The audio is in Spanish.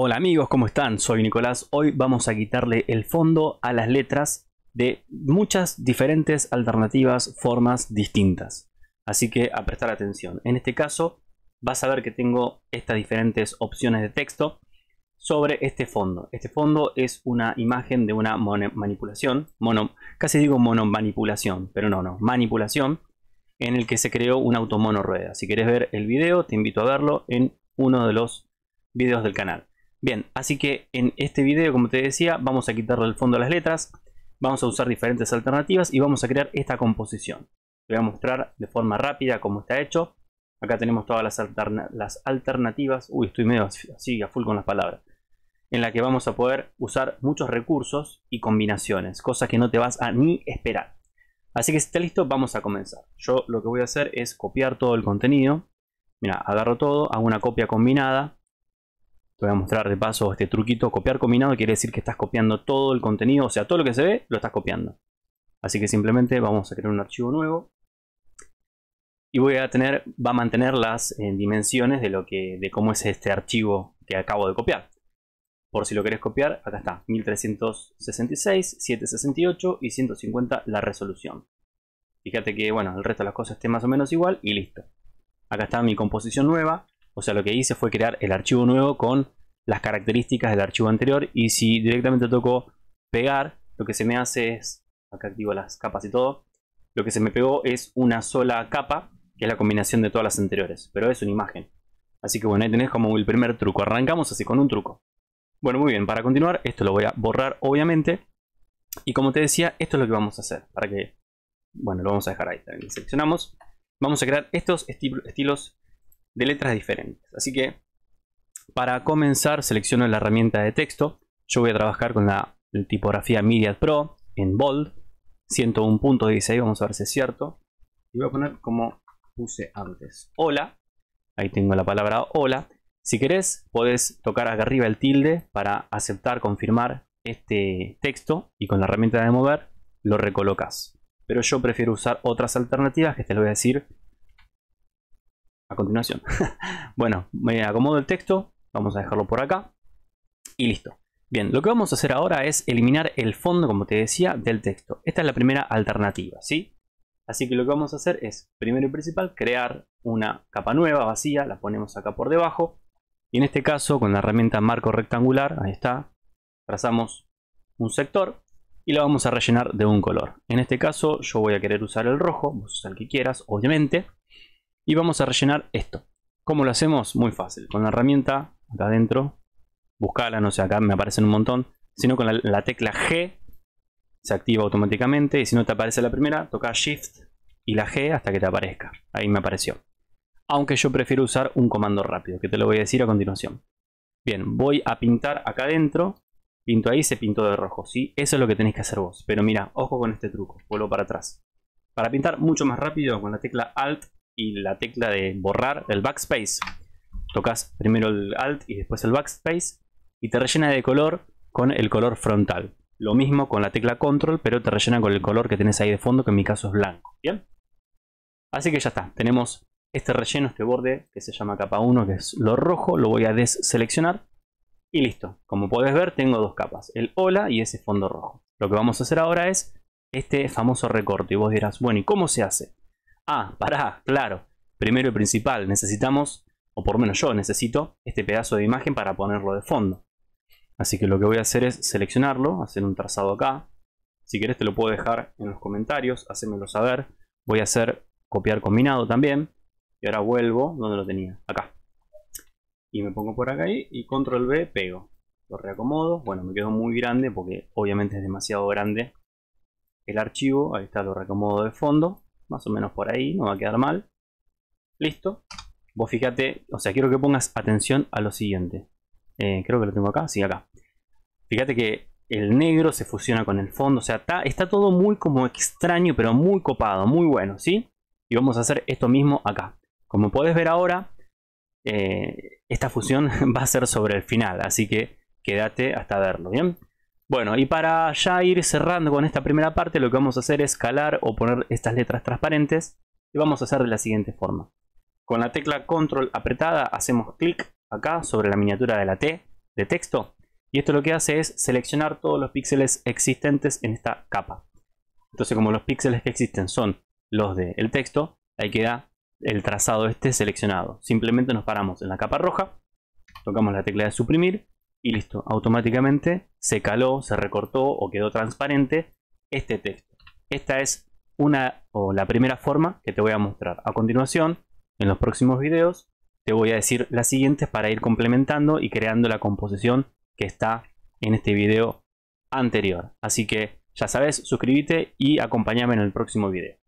Hola amigos, ¿cómo están? Soy Nicolás. Hoy vamos a quitarle el fondo a las letras de muchas diferentes alternativas, formas distintas. Así que a prestar atención. En este caso vas a ver que tengo estas diferentes opciones de texto sobre este fondo. Este fondo es una imagen de una manipulación, mono, casi digo monomanipulación, pero no, no, manipulación en el que se creó un automono rueda. Si quieres ver el video, te invito a verlo en uno de los videos del canal. Bien, así que en este video, como te decía, vamos a quitarle el fondo a las letras, vamos a usar diferentes alternativas y vamos a crear esta composición. Te voy a mostrar de forma rápida cómo está hecho. Acá tenemos todas las, las alternativas. Uy, estoy medio así a full con las palabras. En la que vamos a poder usar muchos recursos y combinaciones, cosas que no te vas a ni esperar. Así que si está listo, vamos a comenzar. Yo lo que voy a hacer es copiar todo el contenido. Mira, agarro todo, hago una copia combinada. Te voy a mostrar de paso este truquito. Copiar combinado quiere decir que estás copiando todo el contenido, o sea, todo lo que se ve lo estás copiando. Así que simplemente vamos a crear un archivo nuevo. Y voy a tener, va a mantener las eh, dimensiones de, lo que, de cómo es este archivo que acabo de copiar. Por si lo querés copiar, acá está, 1366, 768 y 150 la resolución. Fíjate que, bueno, el resto de las cosas esté más o menos igual y listo. Acá está mi composición nueva. O sea, lo que hice fue crear el archivo nuevo con las características del archivo anterior. Y si directamente toco pegar, lo que se me hace es, acá activo las capas y todo, lo que se me pegó es una sola capa, que es la combinación de todas las anteriores, pero es una imagen. Así que bueno, ahí tenés como el primer truco. Arrancamos así con un truco. Bueno, muy bien, para continuar, esto lo voy a borrar obviamente. Y como te decía, esto es lo que vamos a hacer. Para que, bueno, lo vamos a dejar ahí. También seleccionamos. Vamos a crear estos estilos de letras diferentes. Así que para comenzar selecciono la herramienta de texto. Yo voy a trabajar con la, tipografía Media Pro en bold. 101.16, vamos a ver si es cierto. Y voy a poner como puse antes. Hola. Ahí tengo la palabra hola. Si querés, podés tocar acá arriba el tilde para aceptar, confirmar este texto y con la herramienta de mover lo recolocas. Pero yo prefiero usar otras alternativas que te lo voy a decir a continuación. bueno, me acomodo el texto, vamos a dejarlo por acá y listo. Bien, lo que vamos a hacer ahora es eliminar el fondo, como te decía, del texto. Esta es la primera alternativa, ¿sí? Así que lo que vamos a hacer es, primero y principal, crear una capa nueva, vacía, la ponemos acá por debajo. Y en este caso, con la herramienta marco rectangular, ahí está, trazamos un sector y lo vamos a rellenar de un color. En este caso, yo voy a querer usar el rojo, vos el que quieras, obviamente y vamos a rellenar esto. ¿Cómo lo hacemos? Muy fácil. Con la herramienta, acá adentro, buscala, no sé, acá me aparecen un montón. Si no, con la, tecla G se activa automáticamente. Y si no te aparece la primera, toca Shift y la G hasta que te aparezca. Ahí me apareció. Aunque yo prefiero usar un comando rápido, que te lo voy a decir a continuación. Bien, voy a pintar acá adentro. Pinto ahí, se pintó de rojo, ¿sí? Eso es lo que tenéis que hacer vos. Pero mira, ojo con este truco, vuelvo para atrás. Para pintar mucho más rápido, con la tecla Alt y la tecla de borrar, el backspace. Tocas primero el alt y después el backspace y te rellena de color con el color frontal. Lo mismo con la tecla control, pero te rellena con el color que tenés ahí de fondo, que en mi caso es blanco. Bien. Así que ya está, tenemos este relleno, este borde que se llama capa 1, que es lo rojo, lo voy a deseleccionar y listo. Como podés ver tengo dos capas, el hola y ese fondo rojo. Lo que vamos a hacer ahora es este famoso recorte y vos dirás, bueno, ¿y cómo se hace? Ah, pará, claro. Primero y principal, necesitamos, o por lo menos yo necesito, este pedazo de imagen para ponerlo de fondo. Así que lo que voy a hacer es seleccionarlo, hacer un trazado acá. Si querés te lo puedo dejar en los comentarios, hacémelo saber. Voy a hacer copiar combinado también. Y ahora vuelvo donde lo tenía, acá. Y me pongo por acá ahí y control V, pego. Lo reacomodo. Bueno, me quedó muy grande porque obviamente es demasiado grande el archivo. Ahí está, lo reacomodo de fondo más o menos por ahí, no va a quedar mal. Listo. Vos fíjate, o sea, quiero que pongas atención a lo siguiente. Eh, creo que lo tengo acá, sí, acá. Fíjate que el negro se fusiona con el fondo, o sea, está, todo muy como extraño, pero muy copado, muy bueno, ¿sí? Y vamos a hacer esto mismo acá. Como podés ver ahora, eh, esta fusión va a ser sobre el final, así que quédate hasta verlo, ¿bien? Bueno, y para ya ir cerrando con esta primera parte, lo que vamos a hacer es calar o poner estas letras transparentes. Y vamos a hacer de la siguiente forma. Con la tecla control apretada hacemos clic acá sobre la miniatura de la T de texto. Y esto lo que hace es seleccionar todos los píxeles existentes en esta capa. Entonces como los píxeles que existen son los del texto, ahí queda el trazado este seleccionado. Simplemente nos paramos en la capa roja, tocamos la tecla de suprimir y listo, automáticamente se caló, se recortó o quedó transparente este texto. Esta es una o la primera forma que te voy a mostrar. A continuación, en los próximos videos, te voy a decir las siguientes para ir complementando y creando la composición que está en este video anterior. Así que ya sabes, suscríbete y acompáñame en el próximo video.